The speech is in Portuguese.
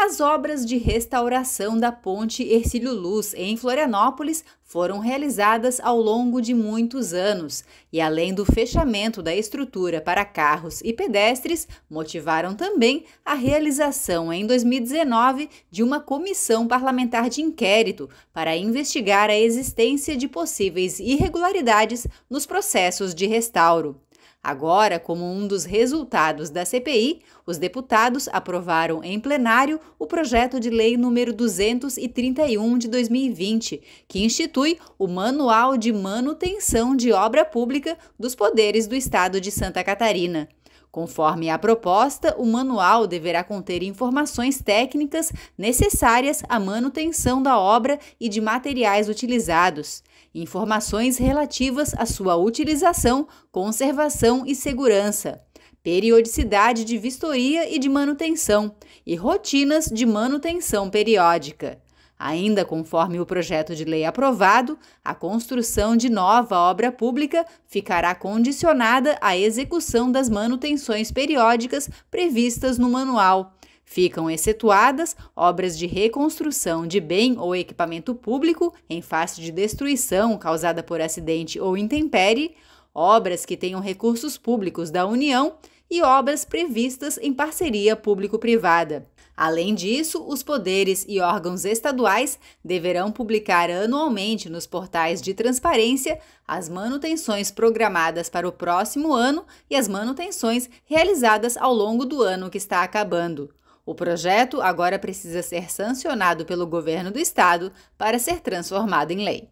As obras de restauração da ponte Ercílio Luz em Florianópolis foram realizadas ao longo de muitos anos e, além do fechamento da estrutura para carros e pedestres, motivaram também a realização em 2019 de uma comissão parlamentar de inquérito para investigar a existência de possíveis irregularidades nos processos de restauro. Agora, como um dos resultados da CPI, os deputados aprovaram em plenário o projeto de lei número 231 de 2020, que institui o Manual de Manutenção de Obra Pública dos Poderes do Estado de Santa Catarina. Conforme a proposta, o manual deverá conter informações técnicas necessárias à manutenção da obra e de materiais utilizados, informações relativas à sua utilização, conservação e segurança, periodicidade de vistoria e de manutenção e rotinas de manutenção periódica. Ainda conforme o projeto de lei aprovado, a construção de nova obra pública ficará condicionada à execução das manutenções periódicas previstas no manual. Ficam excetuadas obras de reconstrução de bem ou equipamento público em face de destruição causada por acidente ou intempérie, obras que tenham recursos públicos da União e obras previstas em parceria público-privada. Além disso, os poderes e órgãos estaduais deverão publicar anualmente nos portais de transparência as manutenções programadas para o próximo ano e as manutenções realizadas ao longo do ano que está acabando. O projeto agora precisa ser sancionado pelo governo do estado para ser transformado em lei.